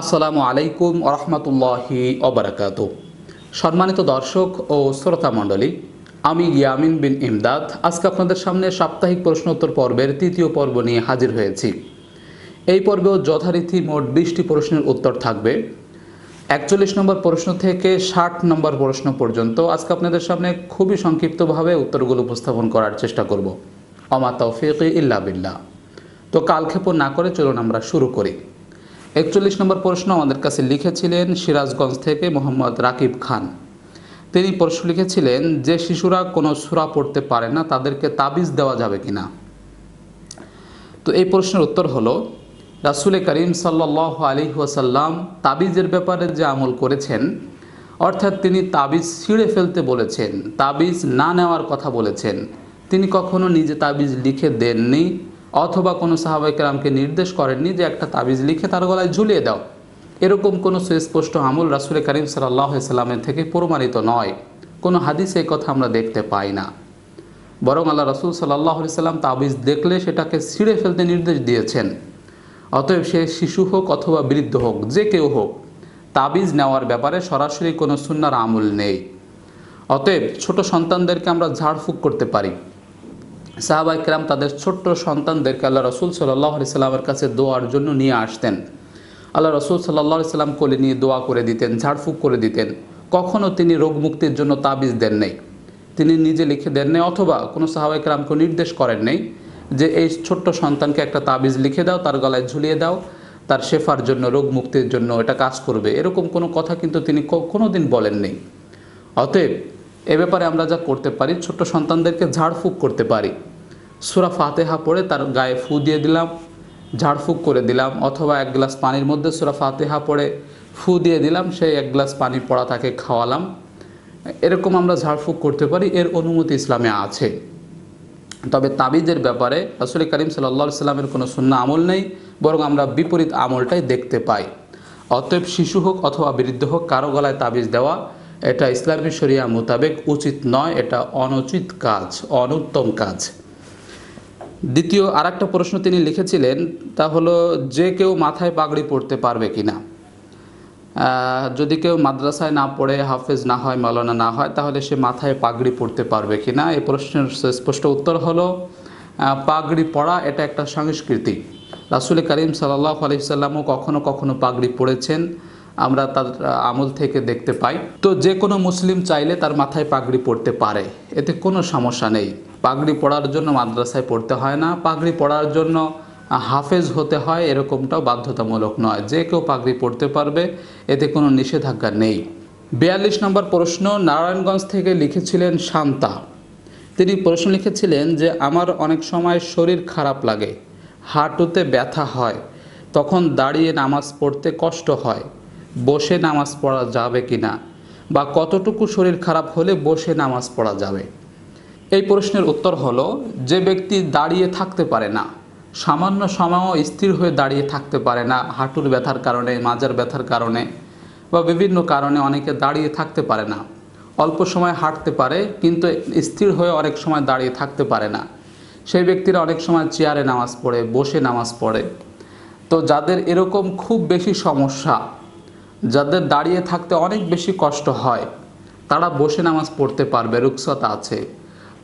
আসসালামু আলাইকুম রহমতুল্লাহি অবরাকাত সম্মানিত দর্শক ও শ্রোতা মণ্ডলী আমি ইয়ামিন বিন ইমদাদ আজকে আপনাদের সামনে সাপ্তাহিক প্রশ্নোত্তর পর্বের তৃতীয় পর্ব নিয়ে হাজির হয়েছি এই পর্বেও যথারীতি মোট বিশটি প্রশ্নের উত্তর থাকবে একচল্লিশ নম্বর প্রশ্ন থেকে ষাট নম্বর প্রশ্ন পর্যন্ত আজকে আপনাদের সামনে খুবই সংক্ষিপ্তভাবে উত্তরগুলো উপস্থাপন করার চেষ্টা করব অমা তৌফিক ইল্লা বিল্লাহ তো কালক্ষেপণ না করে চলুন আমরা শুরু করি একচল্লিশ নম্বর প্রশ্ন আমাদের কাছে লিখেছিলেন সিরাজগঞ্জ থেকে মোহাম্মদ রাকিব খান তিনি প্রশ্ন লিখেছিলেন যে শিশুরা কোনো সুরা পড়তে পারে না তাদেরকে তাবিজ দেওয়া যাবে কি না তো এই প্রশ্নের উত্তর হলো রাসুল করিম সাল্লাহ আলী ওয়াসাল্লাম তাবিজের ব্যাপারে যে আমল করেছেন অর্থাৎ তিনি তাবিজ ছিঁড়ে ফেলতে বলেছেন তাবিজ না নেওয়ার কথা বলেছেন তিনি কখনো নিজে তাবিজ লিখে দেননি অথবা কোনো সাহাবাইকেরামকে নির্দেশ করেননি যে একটা তাবিজ লিখে তার গলায় ঝুলিয়ে দাও এরকম কোনো সুস্পষ্ট আমল রাসুল করিম সাল্লাহ সাল্লামের থেকে প্রমাণিত নয় কোনো হাদিসে এই কথা আমরা দেখতে পাই না বরং আল্লাহ রাসুল সাল্লাহ সাল্লাম তাবিজ দেখলে সেটাকে ছিঁড়ে ফেলতে নির্দেশ দিয়েছেন অতএব সে শিশু হোক অথবা বৃদ্ধ হোক যে কেউ হোক তাবিজ নেওয়ার ব্যাপারে সরাসরি কোনো সুন্নার আমল নেই অতএব ছোট সন্তানদেরকে আমরা ঝাড়ফুঁক করতে পারি সাহাবা ইকরাম তাদের ছোট্ট সন্তানদেরকে আল্লাহ রসুল সাল্লাহ সাল্লামের কাছে দোয়ার জন্য নিয়ে আসতেন আল্লাহ রসুল সাল্লাহ সাল্লাম কোলে নিয়ে দোয়া করে দিতেন ঝাড়ফুঁক করে দিতেন কখনও তিনি রোগ মুক্তির জন্য তাবিজ দেন নাই তিনি নিজে লিখে দেন নাই অথবা কোনো সাহাবা ইকরামকে নির্দেশ করেন নাই যে এই ছোট্ট সন্তানকে একটা তাবিজ লিখে দাও তার গলায় ঝুলিয়ে দাও তার শেফার জন্য রোগ মুক্তির জন্য এটা কাজ করবে এরকম কোনো কথা কিন্তু তিনি কোনো দিন বলেননি অতএব এ ব্যাপারে আমরা যা করতে পারি ছোট্ট সন্তানদেরকে ঝাড়ফুঁক করতে পারি সুরা ফাতেহা পড়ে তার গায়ে ফু দিয়ে দিলাম ঝাড়ফুঁক করে দিলাম অথবা এক গ্লাস পানির মধ্যে সুরা ফাতেহা পড়ে ফু দিয়ে দিলাম সেই এক গ্লাস পানি পড়া তাকে খাওয়ালাম এরকম আমরা ঝাড়ফুঁক করতে পারি এর অনুমতি ইসলামে আছে তবে তাবিজের ব্যাপারে আসলে করিম সাল্লা সাল্লামের কোনো শূন্য আমল নেই বরং আমরা বিপরীত আমলটাই দেখতে পাই অতএব শিশু হোক অথবা বৃদ্ধ হোক কারো গলায় তাবিজ দেওয়া এটা ইসলামী শরিয়া মোতাবেক উচিত নয় এটা অনুচিত কাজ অনুত্তম কাজ দ্বিতীয় আর একটা প্রশ্ন তিনি লিখেছিলেন তা হলো যে কেউ মাথায় পাগড়ি পড়তে পারবে কি না যদি কেউ মাদ্রাসায় না পড়ে হাফেজ না হয় মালানা না হয় তাহলে সে মাথায় পাগড়ি পড়তে পারবে কি না এই প্রশ্নের স্পষ্ট উত্তর হলো পাগড়ি পড়া এটা একটা সংস্কৃতি রাসুল করিম সাল্লাহ সাল্লামও কখনও কখনো পাগড়ি পড়েছেন আমরা তার আমল থেকে দেখতে পাই তো যে কোনো মুসলিম চাইলে তার মাথায় পাগড়ি পড়তে পারে এতে কোনো সমস্যা নেই পাগড়ি পড়ার জন্য মাদ্রাসায় পড়তে হয় না পাগড়ি পড়ার জন্য হাফেজ হতে হয় এরকমটাও বাধ্যতামূলক নয় যে কেউ পাগড়ি পড়তে পারবে এতে কোনো নিষেধাজ্ঞা নেই বিয়াল্লিশ নম্বর প্রশ্ন নারায়ণগঞ্জ থেকে লিখেছিলেন শান্তা তিনি প্রশ্ন লিখেছিলেন যে আমার অনেক সময় শরীর খারাপ লাগে হাঁটুতে ব্যথা হয় তখন দাঁড়িয়ে নামাজ পড়তে কষ্ট হয় বসে নামাজ পড়া যাবে কি না বা কতটুকু শরীর খারাপ হলে বসে নামাজ পড়া যাবে এই প্রশ্নের উত্তর হলো যে ব্যক্তি দাঁড়িয়ে থাকতে পারে না সামান্য সময়ও স্থির হয়ে দাঁড়িয়ে থাকতে পারে না হাঁটুর ব্যথার কারণে মাজার ব্যথার কারণে বা বিভিন্ন কারণে অনেকে দাঁড়িয়ে থাকতে পারে না অল্প সময় হাঁটতে পারে কিন্তু স্থির হয়ে অনেক সময় দাঁড়িয়ে থাকতে পারে না সেই ব্যক্তিরা অনেক সময় চেয়ারে নামাজ পড়ে বসে নামাজ পড়ে তো যাদের এরকম খুব বেশি সমস্যা যাদের দাঁড়িয়ে থাকতে অনেক বেশি কষ্ট হয় তারা বসে নামাজ পড়তে পারবে রুকসতা আছে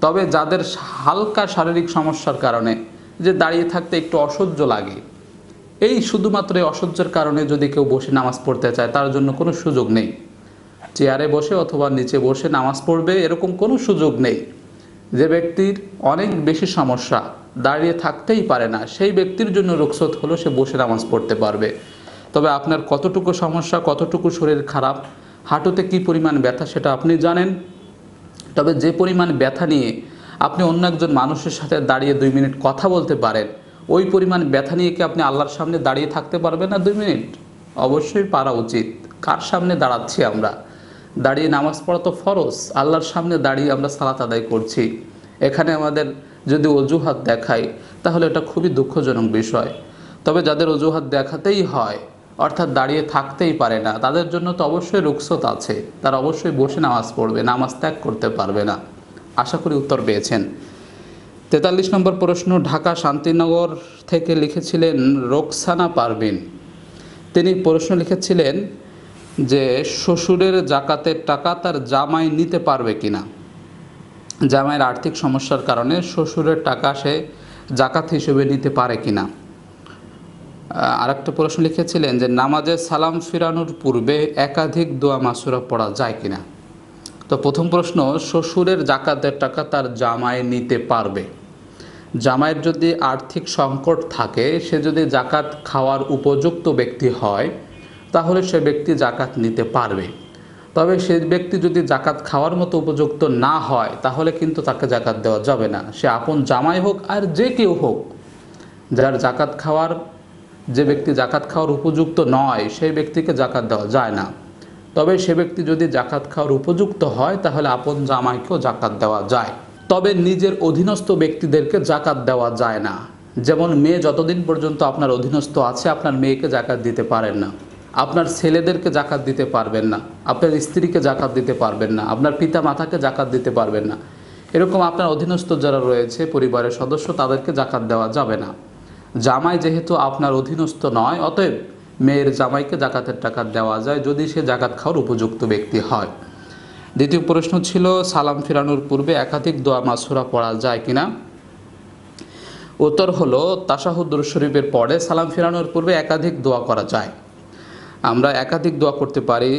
তবে যাদের হালকা শারীরিক সমস্যার কারণে যে দাঁড়িয়ে থাকতে একটু অসহ্য লাগে এই শুধুমাত্র এই অসহ্যের কারণে যদি কেউ বসে নামাজ পড়তে চায় তার জন্য কোনো সুযোগ নেই চেয়ারে বসে অথবা নিচে বসে নামাজ পড়বে এরকম কোনো সুযোগ নেই যে ব্যক্তির অনেক বেশি সমস্যা দাঁড়িয়ে থাকতেই পারে না সেই ব্যক্তির জন্য রুখসত হলো সে বসে নামাজ পড়তে পারবে তবে আপনার কতটুকু সমস্যা কতটুকু শরীর খারাপ হাঁটুতে কি পরিমাণ ব্যথা সেটা আপনি জানেন তবে যে পরিমাণ ব্যথা নিয়ে আপনি অন্য একজন মানুষের সাথে দাঁড়িয়ে দুই মিনিট কথা বলতে পারেন ওই পরিমাণ ব্যথা নিয়ে কি আপনি আল্লাহর সামনে দাঁড়িয়ে থাকতে পারবেন না দুই মিনিট অবশ্যই পারা উচিত কার সামনে দাঁড়াচ্ছি আমরা দাঁড়িয়ে নামাজ পড়া তো ফরজ আল্লাহর সামনে দাঁড়িয়ে আমরা সালাত আদায় করছি এখানে আমাদের যদি অজুহাত দেখায় তাহলে এটা খুবই দুঃখজনক বিষয় তবে যাদের অজুহাত দেখাতেই হয় অর্থাৎ দাঁড়িয়ে থাকতেই পারে না তাদের জন্য তো অবশ্যই রুকসত আছে তারা অবশ্যই বসে নামাজ পড়বে নামাজ ত্যাগ করতে পারবে না আশা করি উত্তর পেয়েছেন তেতাল্লিশ নম্বর প্রশ্ন ঢাকা শান্তিনগর থেকে লিখেছিলেন রোকসানা পারবিন তিনি প্রশ্ন লিখেছিলেন যে শ্বশুরের জাকাতের টাকা তার জামাই নিতে পারবে কিনা জামাইয়ের আর্থিক সমস্যার কারণে শ্বশুরের টাকা সে জাকাত হিসেবে নিতে পারে কিনা আরেকটা প্রশ্ন লিখেছিলেন যে নামাজে সালাম ফিরানোর পূর্বে একাধিক দোয়া মাসুরা পড়া যায় কিনা তো প্রথম প্রশ্ন শ্বশুরের জাকাতের টাকা তার জামায় নিতে পারবে জামায়ের যদি আর্থিক সংকট থাকে সে যদি জাকাত খাওয়ার উপযুক্ত ব্যক্তি হয় তাহলে সে ব্যক্তি জাকাত নিতে পারবে তবে সে ব্যক্তি যদি জাকাত খাওয়ার মতো উপযুক্ত না হয় তাহলে কিন্তু তাকে জাকাত দেওয়া যাবে না সে আপন জামাই হোক আর যে কেউ হোক যার জাকাত খাওয়ার যে ব্যক্তি জাকাত খাওয়ার উপযুক্ত নয় সেই ব্যক্তিকে জাকাত দেওয়া যায় না তবে সে ব্যক্তি যদি জাকাত খাওয়ার উপযুক্ত হয় তাহলে আপন জামাইকেও জাকাত দেওয়া যায় তবে নিজের অধীনস্থ ব্যক্তিদেরকে জাকাত দেওয়া যায় না যেমন মেয়ে যতদিন পর্যন্ত আপনার অধীনস্থ আছে আপনার মেয়েকে জাকাত দিতে পারেন না আপনার ছেলেদেরকে জাকাত দিতে পারবেন না আপনার স্ত্রীকে জাকাত দিতে পারবেন না আপনার পিতা মাতাকে জাকাত দিতে পারবেন না এরকম আপনার অধীনস্থ যারা রয়েছে পরিবারের সদস্য তাদেরকে জাকাত দেওয়া যাবে না জামাই যেহেতু আপনার অধীনস্থ নয় অতএব মেয়ের জামাইকে জাকাতের টাকা দেওয়া যায় যদি সে জাকাত খাওয়ার উপযুক্ত ব্যক্তি হয় দ্বিতীয় প্রশ্ন ছিল সালাম ফিরানোর পূর্বে একাধিক দোয়া মাসুরা পড়া যায় কিনা উত্তর হলো তাসাহুদ্দুর শরীফের পরে সালাম ফিরানোর পূর্বে একাধিক দোয়া করা যায় আমরা একাধিক দোয়া করতে পারি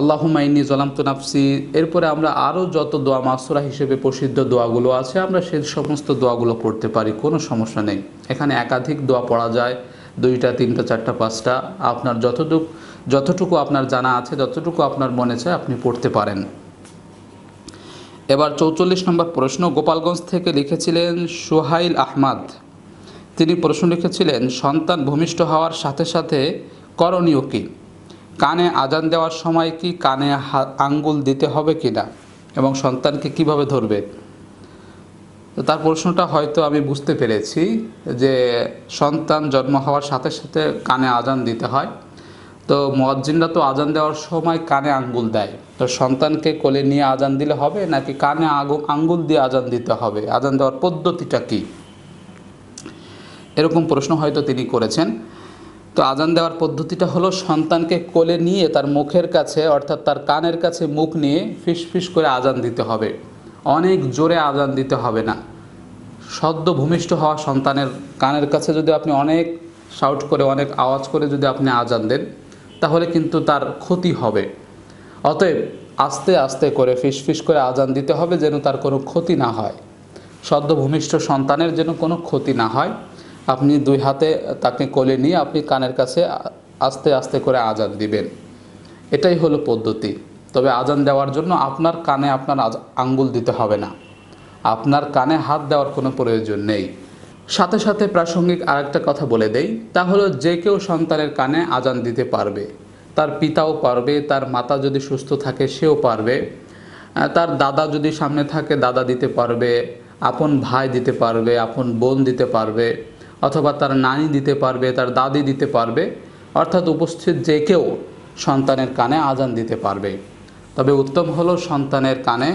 আল্লাহমাইনি জলামত নাফসি এরপরে আমরা আরও যত দোয়া মাসুরা হিসেবে প্রসিদ্ধ দোয়াগুলো আছে আমরা সে সমস্ত দোয়াগুলো পড়তে পারি কোনো সমস্যা নেই এখানে একাধিক দোয়া পড়া যায় দুইটা তিনটা চারটা পাঁচটা আপনার যতটুকু যতটুকু আপনার জানা আছে যতটুকু আপনার মনে চায় আপনি পড়তে পারেন এবার চৌচল্লিশ নম্বর প্রশ্ন গোপালগঞ্জ থেকে লিখেছিলেন সোহাইল আহমাদ তিনি প্রশ্ন লিখেছিলেন সন্তান ভূমিষ্ঠ হওয়ার সাথে সাথে করণীয় কী কানে আজান দেওয়ার সময় কি কানে আঙ্গুল দিতে হবে কি না এবং সন্তানকে কিভাবে ধরবে তো তার প্রশ্নটা হয়তো আমি বুঝতে পেরেছি যে সন্তান জন্ম হওয়ার সাথে সাথে কানে আজান দিতে হয় তো মুয়াজ্জিনরা তো আজান দেওয়ার সময় কানে আঙ্গুল দেয় তো সন্তানকে কোলে নিয়ে আজান দিলে হবে নাকি কানে আঙ্গুল দিয়ে আজান দিতে হবে আজান দেওয়ার পদ্ধতিটা কী এরকম প্রশ্ন হয়তো তিনি করেছেন তো আজান দেওয়ার পদ্ধতিটা হলো সন্তানকে কোলে নিয়ে তার মুখের কাছে অর্থাৎ তার কানের কাছে মুখ নিয়ে ফিস ফিস করে আজান দিতে হবে অনেক জোরে আজান দিতে হবে না সদ্য ভূমিষ্ঠ হওয়া সন্তানের কানের কাছে যদি আপনি অনেক শাউট করে অনেক আওয়াজ করে যদি আপনি আজান দেন তাহলে কিন্তু তার ক্ষতি হবে অতএব আস্তে আস্তে করে ফিস ফিস করে আজান দিতে হবে যেন তার কোনো ক্ষতি না হয় সদ্য ভূমিষ্ঠ সন্তানের যেন কোনো ক্ষতি না হয় আপনি দুই হাতে তাকে কোলে নিয়ে আপনি কানের কাছে আস্তে আস্তে করে আজান দিবেন এটাই হলো পদ্ধতি তবে আজান দেওয়ার জন্য আপনার কানে আপনার আঙ্গুল দিতে হবে না আপনার কানে হাত দেওয়ার কোনো প্রয়োজন নেই সাথে সাথে প্রাসঙ্গিক আরেকটা কথা বলে দেই তা হলো যে কেউ সন্তানের কানে আজান দিতে পারবে তার পিতাও পারবে তার মাতা যদি সুস্থ থাকে সেও পারবে তার দাদা যদি সামনে থাকে দাদা দিতে পারবে আপন ভাই দিতে পারবে আপন বোন দিতে পারবে অথবা তার নানি দিতে পারবে তার দাদি দিতে পারবে অর্থাৎ উপস্থিত যে কেউ সন্তানের কানে আজান দিতে পারবে তবে উত্তম হলো সন্তানের কানে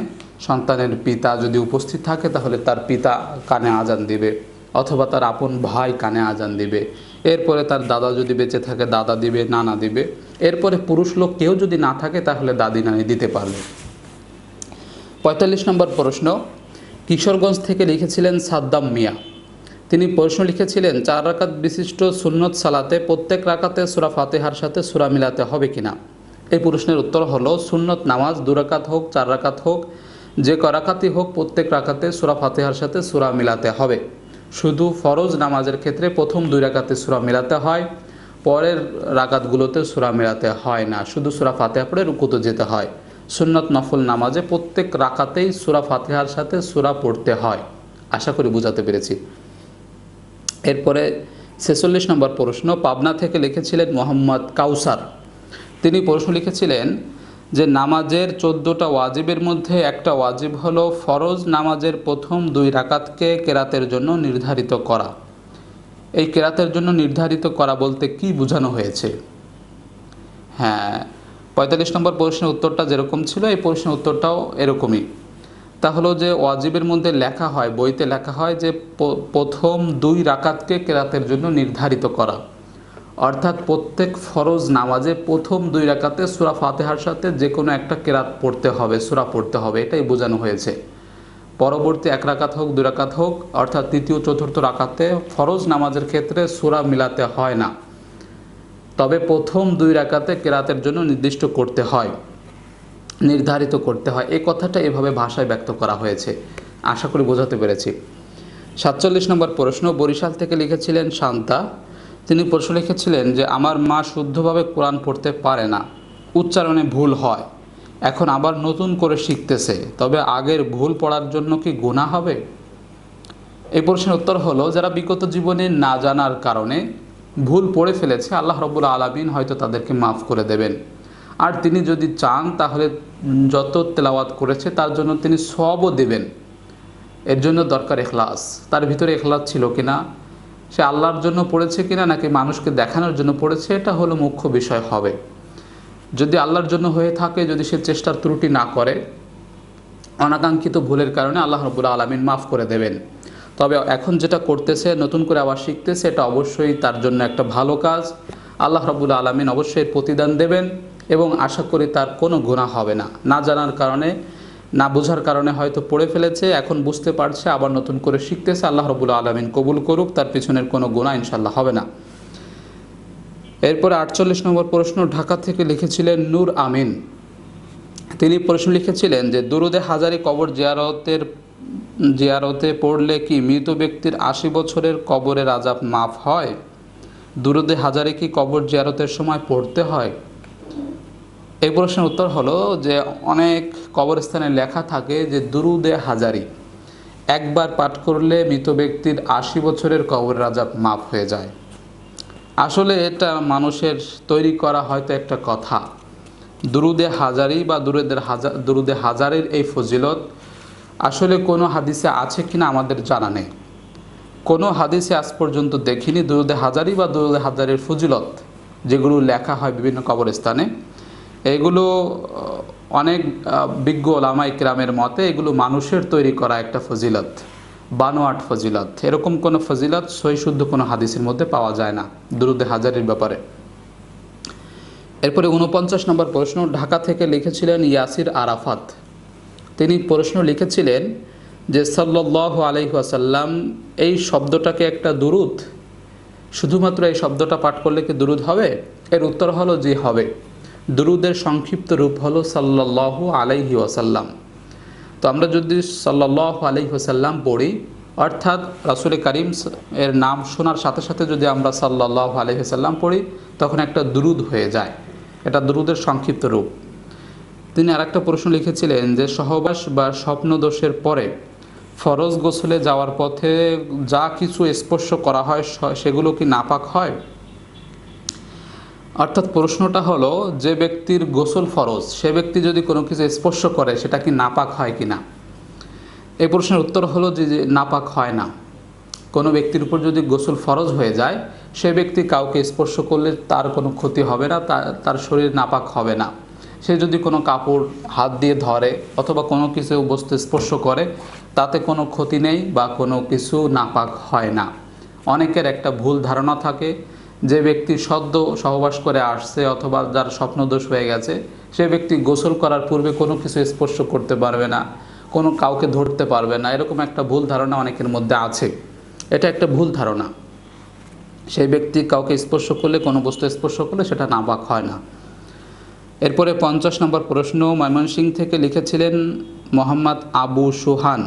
সন্তানের পিতা যদি উপস্থিত থাকে তাহলে তার পিতা কানে আজান দিবে অথবা তার আপন ভাই কানে আজান দিবে এরপরে তার দাদা যদি বেঁচে থাকে দাদা দিবে নানা দিবে এরপরে পুরুষ লোক কেউ যদি না থাকে তাহলে দাদি নানি দিতে পারবে পঁয়তাল্লিশ নম্বর প্রশ্ন কিশোরগঞ্জ থেকে লিখেছিলেন সাদ্দাম মিয়া তিনি প্রশ্ন লিখেছিলেন চার রাকাত বিশিষ্ট সুন্নত সালাতে প্রত্যেক রাকাতে সুরা ফাতেহার সাথে সুরা মিলাতে হবে কিনা এই প্রশ্নের উত্তর হলো সুন্নত নামাজ দুরাকাত হোক চার রাকাত হোক যে করাকাতি হোক প্রত্যেক রাকাতে সুরা ফাতেহার সাথে সুরা মিলাতে হবে শুধু ফরজ নামাজের ক্ষেত্রে প্রথম দুই রাকাতে সুরা মেলাতে হয় পরের রাকাতগুলোতে সুরা মেলাতে হয় না শুধু সুরা ফাতেহা পড়ে রুকুতে যেতে হয় সুন্নত নফল নামাজে প্রত্যেক রাকাতেই সুরা ফাতেহার সাথে সুরা পড়তে হয় আশা করি বোঝাতে পেরেছি এরপরে ছেচল্লিশ নম্বর প্রশ্ন পাবনা থেকে লিখেছিলেন মোহাম্মদ কাউসার তিনি প্রশ্ন লিখেছিলেন যে নামাজের চোদ্দোটা ওয়াজিবের মধ্যে একটা ওয়াজিব হল ফরজ নামাজের প্রথম দুই রাকাতকে কেরাতের জন্য নির্ধারিত করা এই কেরাতের জন্য নির্ধারিত করা বলতে কি বোঝানো হয়েছে হ্যাঁ পঁয়তাল্লিশ নম্বর প্রশ্নের উত্তরটা যেরকম ছিল এই প্রশ্নের উত্তরটাও এরকমই তা হলো যে ওয়াজিবের মধ্যে লেখা হয় বইতে লেখা হয় যে প্রথম দুই রাকাতকে কেরাতের জন্য নির্ধারিত করা অর্থাৎ প্রত্যেক ফরজ নামাজে প্রথম দুই রাকাতে সুরা ফাতেহার সাথে যে কোনো একটা কেরাত পড়তে হবে সুরা পড়তে হবে এটাই বোঝানো হয়েছে পরবর্তী এক রাকাত হোক দুই রাকাত হোক অর্থাৎ তৃতীয় চতুর্থ রাকাতে ফরজ নামাজের ক্ষেত্রে সুরা মিলাতে হয় না তবে প্রথম দুই রাকাতে কেরাতের জন্য নির্দিষ্ট করতে হয় নির্ধারিত করতে হয় এ কথাটা এভাবে ভাষায় ব্যক্ত করা হয়েছে আশা করি বোঝাতে পেরেছি সাতচল্লিশ নম্বর প্রশ্ন বরিশাল থেকে লিখেছিলেন শান্তা তিনি প্রশ্ন লিখেছিলেন যে আমার মা শুদ্ধভাবে কোরআন পড়তে পারে না উচ্চারণে ভুল হয় এখন আবার নতুন করে শিখতেছে তবে আগের ভুল পড়ার জন্য কি গুণা হবে এই প্রশ্নের উত্তর হলো যারা বিগত জীবনে না জানার কারণে ভুল পড়ে ফেলেছে আল্লাহ রবুল আলমিন হয়তো তাদেরকে মাফ করে দেবেন আর তিনি যদি চান তাহলে যত তেলাওয়াত করেছে তার জন্য তিনি সবও দেবেন এর জন্য দরকার এখলাস তার ভিতরে এখলাস ছিল কিনা সে আল্লাহর জন্য পড়েছে কিনা নাকি মানুষকে দেখানোর জন্য পড়েছে এটা হলো মুখ্য বিষয় হবে যদি আল্লাহর জন্য হয়ে থাকে যদি সে চেষ্টার ত্রুটি না করে অনাকাঙ্ক্ষিত ভুলের কারণে আল্লাহ রবুল্লা আলমিন মাফ করে দেবেন তবে এখন যেটা করতেছে নতুন করে আবার শিখতেছে এটা অবশ্যই তার জন্য একটা ভালো কাজ আল্লাহ রবুল্লা আলমিন অবশ্যই প্রতিদান দেবেন এবং আশা করি তার কোনো গুণা হবে না না জানার কারণে না বোঝার কারণে হয়তো পড়ে ফেলেছে এখন বুঝতে পারছে আবার নতুন করে শিখতেছে আল্লাহ রবুল্লা আলমিন কবুল করুক তার পিছনের কোনো গুণা ইনশাল্লাহ হবে না এরপরে আটচল্লিশ নম্বর প্রশ্ন ঢাকা থেকে লিখেছিলেন নূর আমিন তিনি প্রশ্ন লিখেছিলেন যে দুরুদে হাজারি কবর জিয়ারতের জিয়ারতে পড়লে কি মৃত ব্যক্তির আশি বছরের কবরের আজাব মাফ হয় দুরুদে হাজারি কি কবর জিয়ারতের সময় পড়তে হয় এই প্রশ্নের উত্তর হলো যে অনেক কবরস্থানে লেখা থাকে যে দুরুদে হাজারি একবার পাঠ করলে মৃত ব্যক্তির আশি বছরের কবর রাজাব মাফ হয়ে যায় আসলে এটা মানুষের তৈরি করা হয়তো একটা কথা দুরুদে হাজারি বা দুরুদের হাজার দুরুদে হাজারের এই ফজিলত আসলে কোনো হাদিসে আছে কিনা আমাদের জানা নেই কোনো হাদিসে আজ পর্যন্ত দেখিনি দুরুদে হাজারি বা দুরুদে হাজারের ফজিলত যেগুলো লেখা হয় বিভিন্ন কবরস্থানে এগুলো অনেক বিজ্ঞ ওলামাই ইকরামের মতে এগুলো মানুষের তৈরি করা একটা ফজিলত বানোয়াট ফজিলত এরকম কোনো ফজিলত সহিশুদ্ধ কোনো হাদিসের মধ্যে পাওয়া যায় না দুরুদে হাজারির ব্যাপারে এরপরে উনপঞ্চাশ নম্বর প্রশ্ন ঢাকা থেকে লিখেছিলেন ইয়াসির আরাফাত তিনি প্রশ্ন লিখেছিলেন যে সাল্লাহ আলহাসাল্লাম এই শব্দটাকে একটা দুরুদ শুধুমাত্র এই শব্দটা পাঠ করলে কি দুরুদ হবে এর উত্তর হলো যে হবে দুরুদের সংক্ষিপ্ত রূপ হলো সাল্লাহ আলাইহি ওয়াসাল্লাম তো আমরা যদি সাল্লাহ আলাইহি ওসাল্লাম পড়ি অর্থাৎ রাসুল করিম এর নাম শোনার সাথে সাথে যদি আমরা সাল্লাহ সাল্লাম পড়ি তখন একটা দুরুদ হয়ে যায় এটা দুরুদের সংক্ষিপ্ত রূপ তিনি আর একটা প্রশ্ন লিখেছিলেন যে সহবাস বা স্বপ্নদোষের পরে ফরজ গোসলে যাওয়ার পথে যা কিছু স্পর্শ করা হয় সেগুলো কি নাপাক হয় অর্থাৎ প্রশ্নটা হলো যে ব্যক্তির গোসল ফরজ সে ব্যক্তি যদি কোনো কিছু স্পর্শ করে সেটা কি নাপাক হয় কি না এই প্রশ্নের উত্তর হলো যে নাপাক হয় না কোনো ব্যক্তির উপর যদি গোসল ফরজ হয়ে যায় সে ব্যক্তি কাউকে স্পর্শ করলে তার কোনো ক্ষতি হবে না তার শরীর নাপাক হবে না সে যদি কোনো কাপড় হাত দিয়ে ধরে অথবা কোনো কিছু বস্তু স্পর্শ করে তাতে কোনো ক্ষতি নেই বা কোনো কিছু নাপাক হয় না অনেকের একটা ভুল ধারণা থাকে যে ব্যক্তি সদ্য সহবাস করে আসছে অথবা যার স্বপ্নদোষ হয়ে গেছে সে ব্যক্তি গোসল করার পূর্বে কোনো কিছু স্পর্শ করতে পারবে না কোনো কাউকে ধরতে পারবে না এরকম একটা ভুল ধারণা অনেকের মধ্যে আছে এটা একটা ভুল ধারণা সেই ব্যক্তি কাউকে স্পর্শ করলে কোনো বস্তু স্পর্শ করলে সেটা নাপাক হয় না এরপরে পঞ্চাশ নম্বর প্রশ্ন ময়মনসিং থেকে লিখেছিলেন মোহাম্মদ আবু সুহান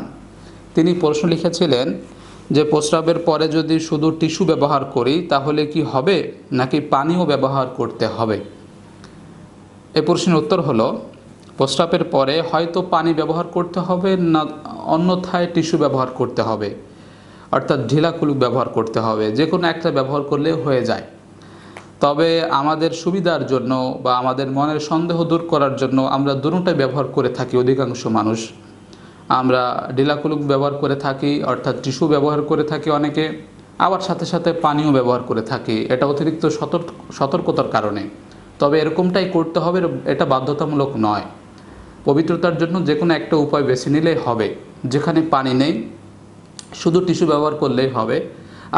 তিনি প্রশ্ন লিখেছিলেন যে প্রস্রাবের পরে যদি শুধু টিস্যু ব্যবহার করি তাহলে কি হবে নাকি পানিও ব্যবহার করতে হবে এ প্রশ্নের উত্তর হলো প্রস্রাবের পরে হয়তো পানি ব্যবহার করতে হবে না অন্যথায় টিস্যু ব্যবহার করতে হবে অর্থাৎ ঢিলা কুলুক ব্যবহার করতে হবে যে কোনো একটা ব্যবহার করলে হয়ে যায় তবে আমাদের সুবিধার জন্য বা আমাদের মনের সন্দেহ দূর করার জন্য আমরা দুটোটাই ব্যবহার করে থাকি অধিকাংশ মানুষ আমরা ডিলাকুলুক ব্যবহার করে থাকি অর্থাৎ টিস্যু ব্যবহার করে থাকি অনেকে আবার সাথে সাথে পানীয় ব্যবহার করে থাকি এটা অতিরিক্ত সতর্ক সতর্কতার কারণে তবে এরকমটাই করতে হবে এটা বাধ্যতামূলক নয় পবিত্রতার জন্য যে কোনো একটা উপায় বেছে নিলেই হবে যেখানে পানি নেই শুধু টিস্যু ব্যবহার করলেই হবে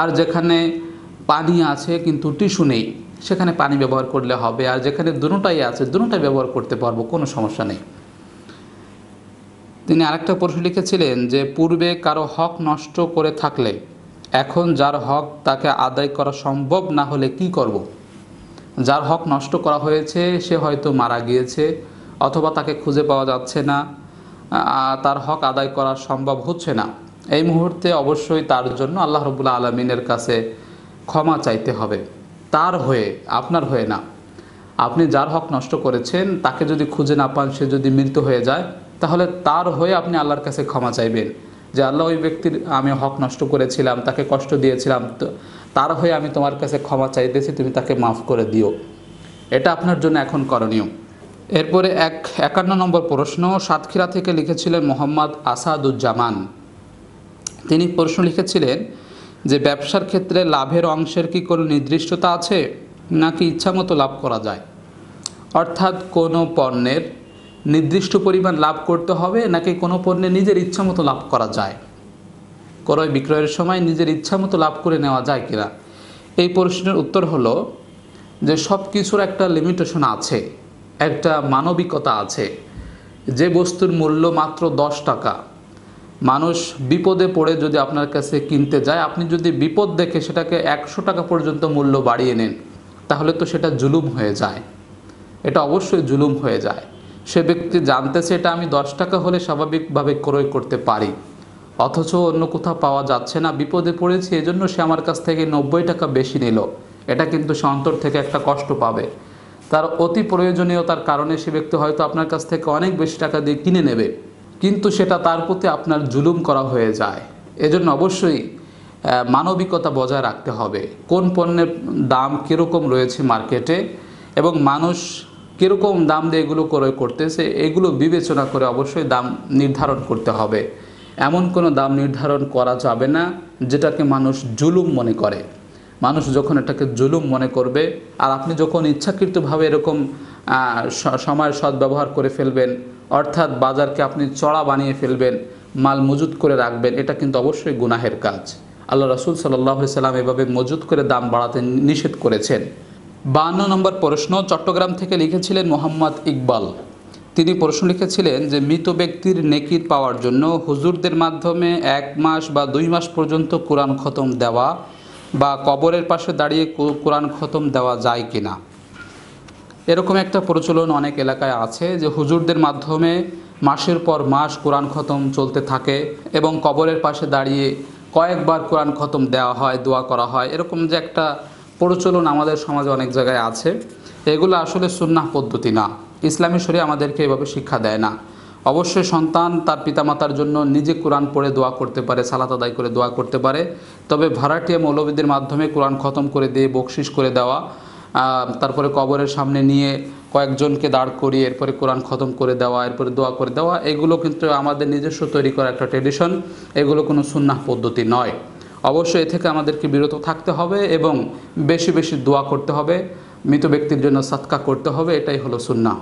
আর যেখানে পানি আছে কিন্তু টিস্যু নেই সেখানে পানি ব্যবহার করলে হবে আর যেখানে দুটাই আছে দুটাই ব্যবহার করতে পারবো কোনো সমস্যা নেই তিনি আরেকটা প্রশ্ন লিখেছিলেন যে পূর্বে কারো হক নষ্ট করে থাকলে এখন যার হক তাকে আদায় করা সম্ভব না হলে কি করব। যার হক নষ্ট করা হয়েছে সে হয়তো মারা গিয়েছে অথবা তাকে খুঁজে পাওয়া যাচ্ছে না তার হক আদায় করা সম্ভব হচ্ছে না এই মুহূর্তে অবশ্যই তার জন্য আল্লাহ রবুল্লা আলমিনের কাছে ক্ষমা চাইতে হবে তার হয়ে আপনার হয়ে না আপনি যার হক নষ্ট করেছেন তাকে যদি খুঁজে না পান সে যদি মৃত্যু হয়ে যায় তাহলে তার হয়ে আপনি আল্লাহর কাছে ক্ষমা চাইবেন যে আল্লাহ ওই ব্যক্তির আমি হক নষ্ট করেছিলাম তাকে কষ্ট দিয়েছিলাম তো তার হয়ে আমি তোমার কাছে ক্ষমা চাইতেছি তুমি তাকে মাফ করে দিও এটা আপনার জন্য এখন করণীয় এরপরে এক একান্ন নম্বর প্রশ্ন সাতক্ষীরা থেকে লিখেছিলেন মোহাম্মদ আসাদুজ্জামান তিনি প্রশ্ন লিখেছিলেন যে ব্যবসার ক্ষেত্রে লাভের অংশের কি কোনো নির্দিষ্টতা আছে নাকি ইচ্ছামতো লাভ করা যায় অর্থাৎ কোনো পণ্যের নির্দিষ্ট পরিমাণ লাভ করতে হবে নাকি কোনো পণ্যে নিজের ইচ্ছামতো লাভ করা যায় ক্রয় বিক্রয়ের সময় নিজের ইচ্ছামতো লাভ করে নেওয়া যায় কিনা এই প্রশ্নের উত্তর হলো যে সব কিছুর একটা লিমিটেশন আছে একটা মানবিকতা আছে যে বস্তুর মূল্য মাত্র দশ টাকা মানুষ বিপদে পড়ে যদি আপনার কাছে কিনতে যায় আপনি যদি বিপদ দেখে সেটাকে একশো টাকা পর্যন্ত মূল্য বাড়িয়ে নেন তাহলে তো সেটা জুলুম হয়ে যায় এটা অবশ্যই জুলুম হয়ে যায় সে ব্যক্তি জানতেছে এটা আমি দশ টাকা হলে স্বাভাবিকভাবে ক্রয় করতে পারি অথচ অন্য কোথাও পাওয়া যাচ্ছে না বিপদে পড়েছে এজন্য সে আমার কাছ থেকে নব্বই টাকা বেশি নিল এটা কিন্তু সে অন্তর থেকে একটা কষ্ট পাবে তার অতি প্রয়োজনীয়তার কারণে সে ব্যক্তি হয়তো আপনার কাছ থেকে অনেক বেশি টাকা দিয়ে কিনে নেবে কিন্তু সেটা তার প্রতি আপনার জুলুম করা হয়ে যায় এজন্য অবশ্যই মানবিকতা বজায় রাখতে হবে কোন পণ্যের দাম কীরকম রয়েছে মার্কেটে এবং মানুষ কীরকম দাম দিয়ে এগুলো ক্রয় করতেছে এগুলো বিবেচনা করে অবশ্যই দাম নির্ধারণ করতে হবে এমন কোনো দাম নির্ধারণ করা যাবে না যেটাকে মানুষ জুলুম মনে করে মানুষ যখন এটাকে জুলুম মনে করবে আর আপনি যখন ইচ্ছাকৃতভাবে এরকম সময়ের সদ্ব্যবহার করে ফেলবেন অর্থাৎ বাজারকে আপনি চড়া বানিয়ে ফেলবেন মাল মজুত করে রাখবেন এটা কিন্তু অবশ্যই গুনাহের কাজ আল্লাহ রসুল সাল্লাহ সাল্লাম এভাবে মজুত করে দাম বাড়াতে নিষেধ করেছেন বান্ন নম্বর প্রশ্ন চট্টগ্রাম থেকে লিখেছিলেন মোহাম্মদ ইকবাল তিনি প্রশ্ন লিখেছিলেন যে মৃত ব্যক্তির নেকির পাওয়ার জন্য হুজুরদের মাধ্যমে এক মাস বা দুই মাস পর্যন্ত কোরআন খতম দেওয়া বা কবরের পাশে দাঁড়িয়ে কোরআন খতম দেওয়া যায় কি না এরকম একটা প্রচলন অনেক এলাকায় আছে যে হুজুরদের মাধ্যমে মাসের পর মাস কোরআন খতম চলতে থাকে এবং কবরের পাশে দাঁড়িয়ে কয়েকবার কোরআন খতম দেওয়া হয় দোয়া করা হয় এরকম যে একটা প্রচলন আমাদের সমাজে অনেক জায়গায় আছে এগুলো আসলে সুন্নাহ পদ্ধতি না ইসলামী শরীর আমাদেরকে এভাবে শিক্ষা দেয় না অবশ্যই সন্তান তার পিতামাতার জন্য নিজে কোরআন পড়ে দোয়া করতে পারে সালাত আদায় করে দোয়া করতে পারে তবে ভাড়াটিয়া মৌলবীদের মাধ্যমে কোরআন খতম করে দিয়ে বকশিস করে দেওয়া তারপরে কবরের সামনে নিয়ে কয়েকজনকে দাঁড় করিয়ে এরপরে কোরআন খতম করে দেওয়া এরপরে দোয়া করে দেওয়া এগুলো কিন্তু আমাদের নিজস্ব তৈরি করা একটা ট্রেডিশন এগুলো কোনো সুন্নাহ পদ্ধতি নয় অবশ্যই এ থেকে আমাদেরকে বিরত থাকতে হবে এবং বেশি বেশি দোয়া করতে হবে মৃত ব্যক্তির জন্য সৎকা করতে হবে এটাই হলো সুন্না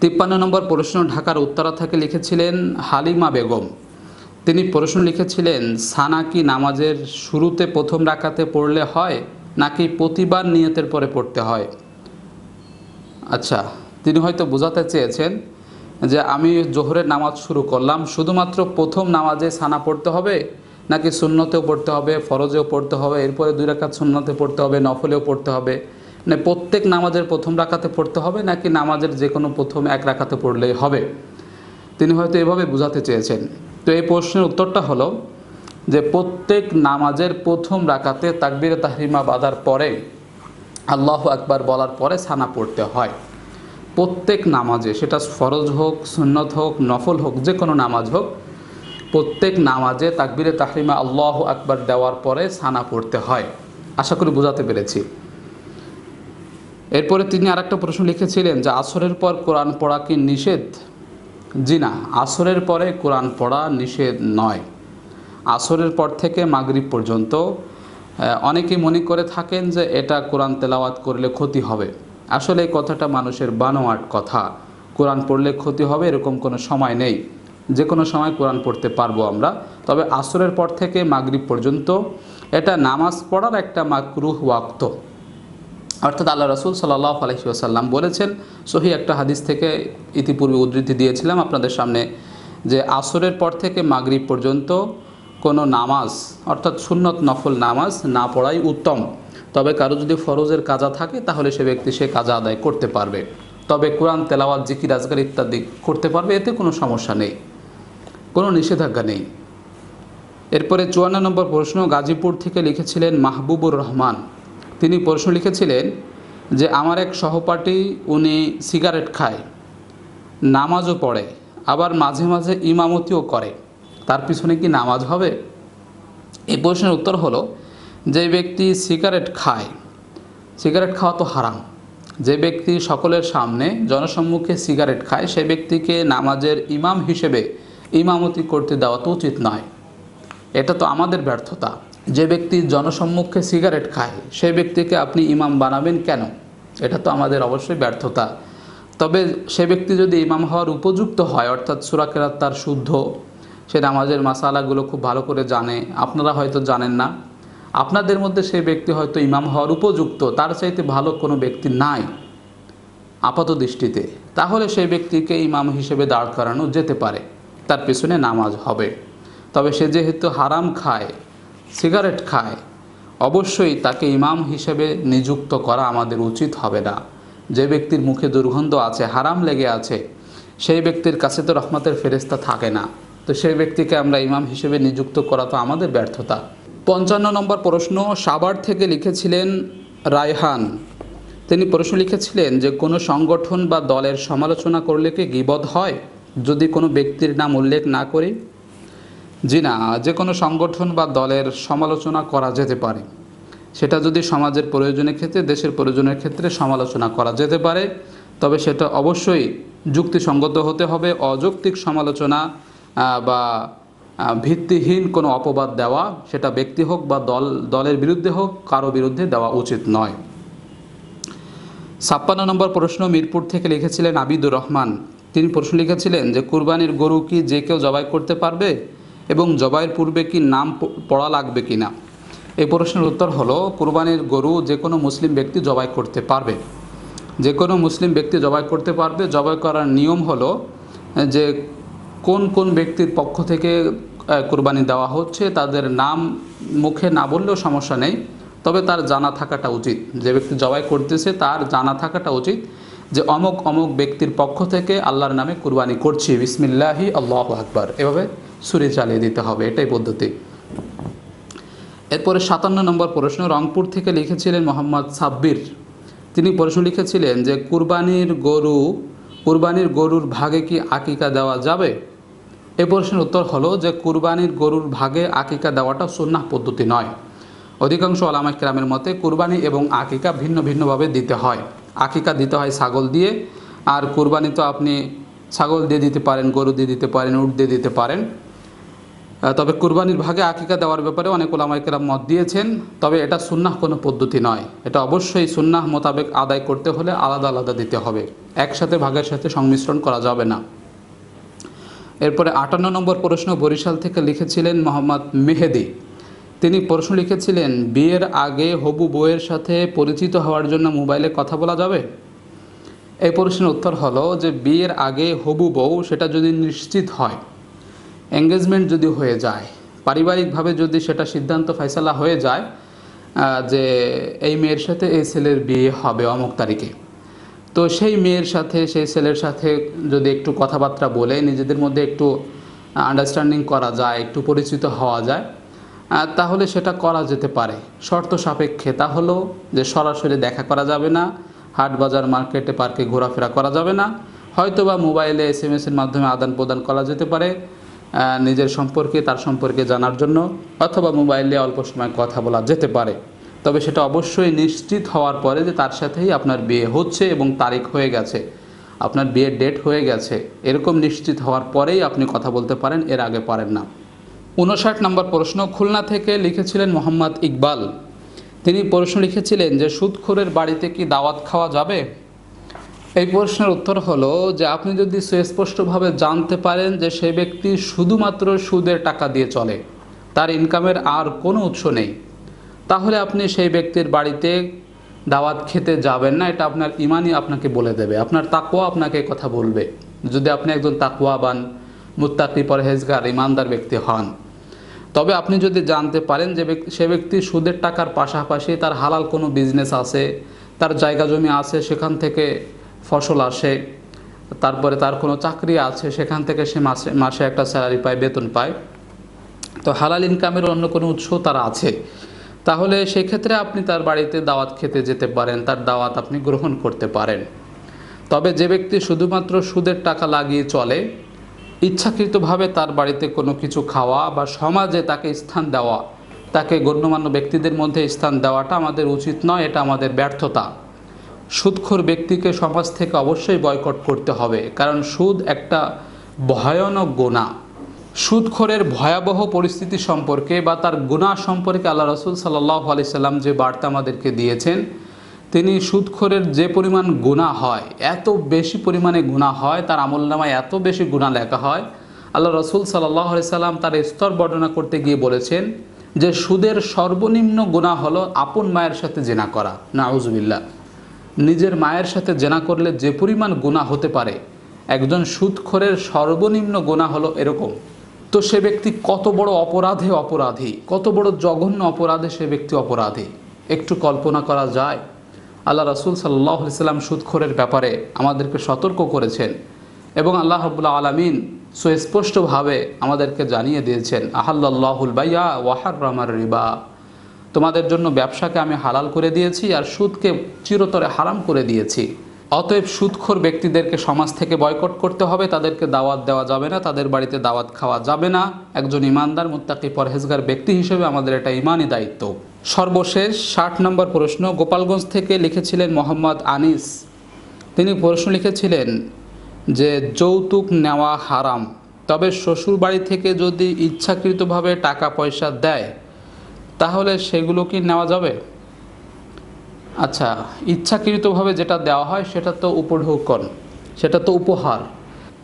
তিপ্পান্ন নম্বর প্রশ্ন ঢাকার উত্তরা থেকে লিখেছিলেন হালিমা বেগম তিনি প্রশ্ন লিখেছিলেন সানা কি নামাজের শুরুতে প্রথম রাখাতে পড়লে হয় নাকি প্রতিবার নিয়তের পরে পড়তে হয় আচ্ছা তিনি হয়তো বোঝাতে চেয়েছেন যে আমি জোহরের নামাজ শুরু করলাম শুধুমাত্র প্রথম নামাজে সানা পড়তে হবে নাকি সুন্নতেও পড়তে হবে ফরজেও পড়তে হবে এরপরে দুই রাখাত সুন্নতে পড়তে হবে নফলেও পড়তে হবে মানে প্রত্যেক নামাজের প্রথম রাখাতে পড়তে হবে নাকি নামাজের যে কোনো প্রথম এক রাখাতে পড়লেই হবে তিনি হয়তো এভাবে বোঝাতে চেয়েছেন তো এই প্রশ্নের উত্তরটা হলো যে প্রত্যেক নামাজের প্রথম রাকাতে তাকবিরে তাহরিমা বাঁধার পরে আল্লাহ একবার বলার পরে সানা পড়তে হয় প্রত্যেক নামাজে সেটা ফরজ হোক সুন্নত হোক নফল হোক যে কোনো নামাজ হোক প্রত্যেক নামাজে তাকবিরে তাহরিমা আল্লাহ আকবার দেওয়ার পরে সানা পড়তে হয় আশা করি বোঝাতে পেরেছি এরপরে তিনি আরেকটা প্রশ্ন লিখেছিলেন যে আসরের পর কোরআন পড়া কি নিষেধ জি না আসরের পরে কোরআন পড়া নিষেধ নয় আসরের পর থেকে মাগরিব পর্যন্ত অনেকেই মনে করে থাকেন যে এটা কোরআন তেলাওয়াত করলে ক্ষতি হবে আসলে এই কথাটা মানুষের বানোয়াট কথা কোরআন পড়লে ক্ষতি হবে এরকম কোনো সময় নেই যে কোনো সময় কোরআন পড়তে পারবো আমরা তবে আসরের পর থেকে মাগরিব পর্যন্ত এটা নামাজ পড়ার একটা মাকরুহ ওয়াক্ত অর্থাৎ আল্লাহ রসুল সাল্লাহ আলহিউসাল্লাম বলেছেন সহি একটা হাদিস থেকে ইতিপূর্বে উদ্ধৃতি দিয়েছিলাম আপনাদের সামনে যে আসরের পর থেকে মাগরিব পর্যন্ত কোনো নামাজ অর্থাৎ সুন্নত নফল নামাজ না পড়াই উত্তম তবে কারো যদি ফরজের কাজা থাকে তাহলে সে ব্যক্তি সে কাজা আদায় করতে পারবে তবে কোরআন তেলাওয়াত জিকির আজগার ইত্যাদি করতে পারবে এতে কোনো সমস্যা নেই কোনো নিষেধাজ্ঞা নেই এরপরে চুয়ান্ন নম্বর প্রশ্ন গাজীপুর থেকে লিখেছিলেন মাহবুবুর রহমান তিনি প্রশ্ন লিখেছিলেন যে আমার এক সহপাঠী উনি সিগারেট খায় নামাজও পড়ে আবার মাঝে মাঝে ইমামতিও করে তার পিছনে কি নামাজ হবে এই প্রশ্নের উত্তর হলো যে ব্যক্তি সিগারেট খায় সিগারেট খাওয়া তো হারাম যে ব্যক্তি সকলের সামনে জনসম্মুখে সিগারেট খায় সে ব্যক্তিকে নামাজের ইমাম হিসেবে ইমামতি করতে দেওয়া তো উচিত নয় এটা তো আমাদের ব্যর্থতা যে ব্যক্তি জনসম্মুখে সিগারেট খায় সেই ব্যক্তিকে আপনি ইমাম বানাবেন কেন এটা তো আমাদের অবশ্যই ব্যর্থতা তবে সে ব্যক্তি যদি ইমাম হওয়ার উপযুক্ত হয় অর্থাৎ সুরাকেরাত তার শুদ্ধ সে নামাজের মাসালাগুলো খুব ভালো করে জানে আপনারা হয়তো জানেন না আপনাদের মধ্যে সেই ব্যক্তি হয়তো ইমাম হওয়ার উপযুক্ত তার চাইতে ভালো কোনো ব্যক্তি নাই আপাত দৃষ্টিতে তাহলে সেই ব্যক্তিকে ইমাম হিসেবে দাঁড় করানো যেতে পারে তার পেছনে নামাজ হবে তবে সে যেহেতু হারাম খায় সিগারেট খায় অবশ্যই তাকে ইমাম হিসেবে নিযুক্ত করা আমাদের উচিত হবে না যে ব্যক্তির মুখে দুর্গন্ধ আছে হারাম লেগে আছে সেই ব্যক্তির কাছে তো রহমতের ফেরেস্তা থাকে না তো সেই ব্যক্তিকে আমরা ইমাম হিসেবে নিযুক্ত করা তো আমাদের ব্যর্থতা পঞ্চান্ন নম্বর প্রশ্ন সাবার থেকে লিখেছিলেন রায়হান তিনি প্রশ্ন লিখেছিলেন যে কোনো সংগঠন বা দলের সমালোচনা করলে কি গিবধ হয় যদি কোনো ব্যক্তির নাম উল্লেখ না করি জি না যে কোনো সংগঠন বা দলের সমালোচনা করা যেতে পারে সেটা যদি সমাজের প্রয়োজনের ক্ষেত্রে দেশের প্রয়োজনের ক্ষেত্রে সমালোচনা করা যেতে পারে তবে সেটা অবশ্যই যুক্তিসঙ্গত হতে হবে অযৌক্তিক সমালোচনা বা ভিত্তিহীন কোনো অপবাদ দেওয়া সেটা ব্যক্তি হোক বা দল দলের বিরুদ্ধে হোক কারো বিরুদ্ধে দেওয়া উচিত নয় ছাপ্পান্ন নম্বর প্রশ্ন মিরপুর থেকে লিখেছিলেন আবিদুর রহমান তিনি প্রশ্ন লিখেছিলেন যে কুরবানির গরু কি যে কেউ জবাই করতে পারবে এবং জবাইয়ের পূর্বে কি নাম পড়া লাগবে কি না এই প্রশ্নের উত্তর হলো কুরবানির গরু যে কোনো মুসলিম ব্যক্তি জবাই করতে পারবে যে কোনো মুসলিম ব্যক্তি জবাই করতে পারবে জবাই করার নিয়ম হলো যে কোন কোন ব্যক্তির পক্ষ থেকে কুরবানি দেওয়া হচ্ছে তাদের নাম মুখে না বললেও সমস্যা নেই তবে তার জানা থাকাটা উচিত যে ব্যক্তি জবাই করতেছে তার জানা থাকাটা উচিত যে অমুক অমুক ব্যক্তির পক্ষ থেকে আল্লাহর নামে কুরবানি করছি বিসমিল্লাহি আল্লাহ আকবার এভাবে সুরে চালিয়ে দিতে হবে এটাই পদ্ধতি এরপরে সাতান্ন নম্বর প্রশ্ন রংপুর থেকে লিখেছিলেন মোহাম্মদ সাব্বির তিনি প্রশ্ন লিখেছিলেন যে কুরবানির গরু কুরবানির গরুর ভাগে কি আকিকা দেওয়া যাবে এ প্রশ্নের উত্তর হলো যে কুরবানির গরুর ভাগে আকিকা দেওয়াটা সুন্নাহ পদ্ধতি নয় অধিকাংশ আলামা কেরামের মতে কুরবানি এবং আকিকা ভিন্ন ভিন্নভাবে দিতে হয় আকিকা দিতে হয় ছাগল দিয়ে আর কোরবানি তো আপনি ছাগল দিয়ে দিতে পারেন গরু দিয়ে দিতে পারেন উট দিয়ে দিতে পারেন তবে কুরবানির ভাগে আকিকা দেওয়ার ব্যাপারে অনেক ওলামাইকেরা মত দিয়েছেন তবে এটা সুন্নাহ কোনো পদ্ধতি নয় এটা অবশ্যই সুন্নাহ মোতাবেক আদায় করতে হলে আলাদা আলাদা দিতে হবে একসাথে ভাগের সাথে সংমিশ্রণ করা যাবে না এরপরে আটান্ন নম্বর প্রশ্ন বরিশাল থেকে লিখেছিলেন মোহাম্মদ মেহেদি তিনি প্রশ্ন লিখেছিলেন বিয়ের আগে হবু বউয়ের সাথে পরিচিত হওয়ার জন্য মোবাইলে কথা বলা যাবে এই প্রশ্নের উত্তর হলো যে বিয়ের আগে হবু বউ সেটা যদি নিশ্চিত হয় এঙ্গেজমেন্ট যদি হয়ে যায় পারিবারিকভাবে যদি সেটা সিদ্ধান্ত ফয়সালা হয়ে যায় যে এই মেয়ের সাথে এই ছেলের বিয়ে হবে অমুক তারিখে তো সেই মেয়ের সাথে সেই ছেলের সাথে যদি একটু কথাবার্তা বলে নিজেদের মধ্যে একটু আন্ডারস্ট্যান্ডিং করা যায় একটু পরিচিত হওয়া যায় তাহলে সেটা করা যেতে পারে শর্ত সাপেক্ষে তা হলো যে সরাসরি দেখা করা যাবে না হাট বাজার মার্কেটে পার্কে ঘোরাফেরা করা যাবে না হয়তো বা মোবাইলে এস এম এসের মাধ্যমে আদান প্রদান করা যেতে পারে নিজের সম্পর্কে তার সম্পর্কে জানার জন্য অথবা মোবাইলে অল্প সময় কথা বলা যেতে পারে তবে সেটা অবশ্যই নিশ্চিত হওয়ার পরে যে তার সাথেই আপনার বিয়ে হচ্ছে এবং তারিখ হয়ে গেছে আপনার বিয়ের ডেট হয়ে গেছে এরকম নিশ্চিত হওয়ার পরেই আপনি কথা বলতে পারেন এর আগে পারেন না উনষাট নম্বর প্রশ্ন খুলনা থেকে লিখেছিলেন মোহাম্মদ ইকবাল তিনি প্রশ্ন লিখেছিলেন যে সুদখোরের বাড়িতে কি দাওয়াত খাওয়া যাবে এই প্রশ্নের উত্তর হলো যে আপনি যদি সুস্পষ্টভাবে জানতে পারেন যে সে ব্যক্তি শুধুমাত্র সুদের টাকা দিয়ে চলে তার ইনকামের আর কোনো উৎস নেই তাহলে আপনি সেই ব্যক্তির বাড়িতে দাওয়াত খেতে যাবেন না এটা আপনার ইমানই আপনাকে বলে দেবে আপনার তাকুয়া আপনাকে কথা বলবে যদি আপনি একজন তাকুয়াবান মুত্তাকি পরহেজগার ইমানদার ব্যক্তি হন তবে আপনি যদি জানতে পারেন যে সে ব্যক্তি সুদের টাকার পাশাপাশি তার হালাল কোনো বিজনেস আছে তার জায়গা জমি আছে সেখান থেকে ফসল আসে তারপরে তার কোনো চাকরি আছে সেখান থেকে সে মাসে মাসে একটা স্যালারি পায় বেতন পায় তো হালাল ইনকামের অন্য কোনো উৎস তার আছে তাহলে সেক্ষেত্রে আপনি তার বাড়িতে দাওয়াত খেতে যেতে পারেন তার দাওয়াত আপনি গ্রহণ করতে পারেন তবে যে ব্যক্তি শুধুমাত্র সুদের টাকা লাগিয়ে চলে ইচ্ছাকৃতভাবে তার বাড়িতে কোনো কিছু খাওয়া বা সমাজে তাকে স্থান দেওয়া তাকে গণ্যমান্য ব্যক্তিদের মধ্যে স্থান দেওয়াটা আমাদের উচিত নয় এটা আমাদের ব্যর্থতা সুদখোর ব্যক্তিকে সমাজ থেকে অবশ্যই বয়কট করতে হবে কারণ সুদ একটা ভয়ানক গোনা সুদখোরের ভয়াবহ পরিস্থিতি সম্পর্কে বা তার গুণা সম্পর্কে আল্লাহ রসুল সাল্লাহ আলি সাল্লাম যে বার্তা আমাদেরকে দিয়েছেন তিনি সুদখোরের যে পরিমাণ গুণা হয় এত বেশি পরিমাণে গুণা হয় তার আমল নামায় এত বেশি গুণা লেখা হয় আল্লাহ রসুল সাল্লি সাল্লাম তার স্তর বর্ণনা করতে গিয়ে বলেছেন যে সুদের সর্বনিম্ন গুণা হলো আপন মায়ের সাথে জেনা করা নাউজবিল্লা নিজের মায়ের সাথে জেনা করলে যে পরিমাণ গুণা হতে পারে একজন সুদখোরের সর্বনিম্ন গুণা হলো এরকম তো সে ব্যক্তি কত বড় অপরাধে অপরাধী কত বড় জঘন্য অপরাধে সে ব্যক্তি অপরাধী একটু কল্পনা করা যায় আল্লাহ রসুল সাল্লাহ সুদখোরের ব্যাপারে আমাদেরকে সতর্ক করেছেন এবং আল্লাহ রবুল্লা আলমিন সুস্পষ্টভাবে আমাদেরকে জানিয়ে দিয়েছেন আহাল্লাহুল বাইয়া ওয়াহার রহমার রিবা তোমাদের জন্য ব্যবসাকে আমি হালাল করে দিয়েছি আর সুদকে চিরতরে হারাম করে দিয়েছি অতএব সুদখোর ব্যক্তিদেরকে সমাজ থেকে বয়কট করতে হবে তাদেরকে দাওয়াত দেওয়া যাবে না তাদের বাড়িতে দাওয়াত খাওয়া যাবে না একজন ইমানদার মুত্তাকি পরহেজগার ব্যক্তি হিসেবে আমাদের এটা ইমানই দায়িত্ব সর্বশেষ ষাট নম্বর প্রশ্ন গোপালগঞ্জ থেকে লিখেছিলেন মোহাম্মদ আনিস তিনি প্রশ্ন লিখেছিলেন যে যৌতুক নেওয়া হারাম তবে শ্বশুর বাড়ি থেকে যদি ইচ্ছাকৃতভাবে টাকা পয়সা দেয় তাহলে সেগুলো কি নেওয়া যাবে আচ্ছা ইচ্ছাকৃতভাবে যেটা দেওয়া হয় সেটা তো উপঢৌকন সেটা তো উপহার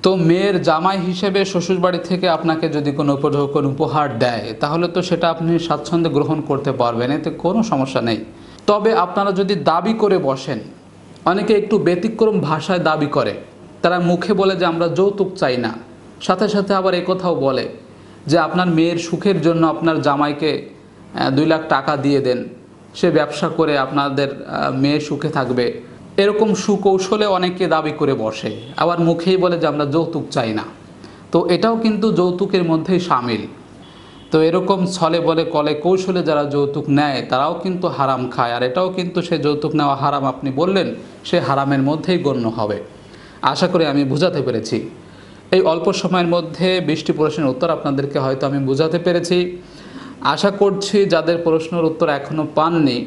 তো মেয়ের জামাই হিসেবে শ্বশুরবাড়ি থেকে আপনাকে যদি কোনো কোনো উপহার দেয় তাহলে তো সেটা আপনি স্বাচ্ছন্দ্যে গ্রহণ করতে পারবেন এতে কোনো সমস্যা নেই তবে আপনারা যদি দাবি করে বসেন অনেকে একটু ব্যতিক্রম ভাষায় দাবি করে তারা মুখে বলে যে আমরা যৌতুক চাই না সাথে সাথে আবার কথাও বলে যে আপনার মেয়ের সুখের জন্য আপনার জামাইকে দুই লাখ টাকা দিয়ে দেন সে ব্যবসা করে আপনাদের মেয়ে সুখে থাকবে এরকম সুকৌশলে অনেকে দাবি করে বসে আবার মুখেই বলে যে আমরা যৌতুক চাই না তো এটাও কিন্তু যৌতুকের মধ্যেই সামিল তো এরকম ছলে বলে কলে কৌশলে যারা যৌতুক নেয় তারাও কিন্তু হারাম খায় আর এটাও কিন্তু সে যৌতুক নেওয়া হারাম আপনি বললেন সে হারামের মধ্যেই গণ্য হবে আশা করি আমি বুঝাতে পেরেছি এই অল্প সময়ের মধ্যে বৃষ্টি প্রশ্নের উত্তর আপনাদেরকে হয়তো আমি বুঝাতে পেরেছি আশা করছি যাদের প্রশ্নের উত্তর এখনও পাননি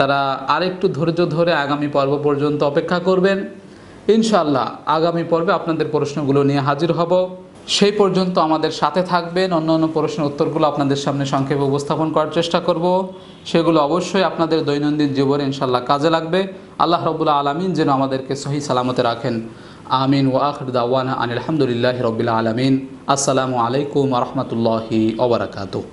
তারা আরেকটু ধৈর্য ধরে আগামী পর্ব পর্যন্ত অপেক্ষা করবেন ইনশাল্লাহ আগামী পর্বে আপনাদের প্রশ্নগুলো নিয়ে হাজির হব সেই পর্যন্ত আমাদের সাথে থাকবেন অন্য অন্য প্রশ্নের উত্তরগুলো আপনাদের সামনে সংক্ষেপে উপস্থাপন করার চেষ্টা করব সেগুলো অবশ্যই আপনাদের দৈনন্দিন জীবনে ইনশাল্লাহ কাজে লাগবে আল্লাহ রবুল্লা আলমিন যেন আমাদেরকে সহি সালামতে রাখেন আমিন ওয়াখর দাওয়ানা আনিল আলহামদুলিল্লাহ রবিল্লা আলমিন আসসালামু আলাইকুম রহমতুল্লাহি ওবরাকাতু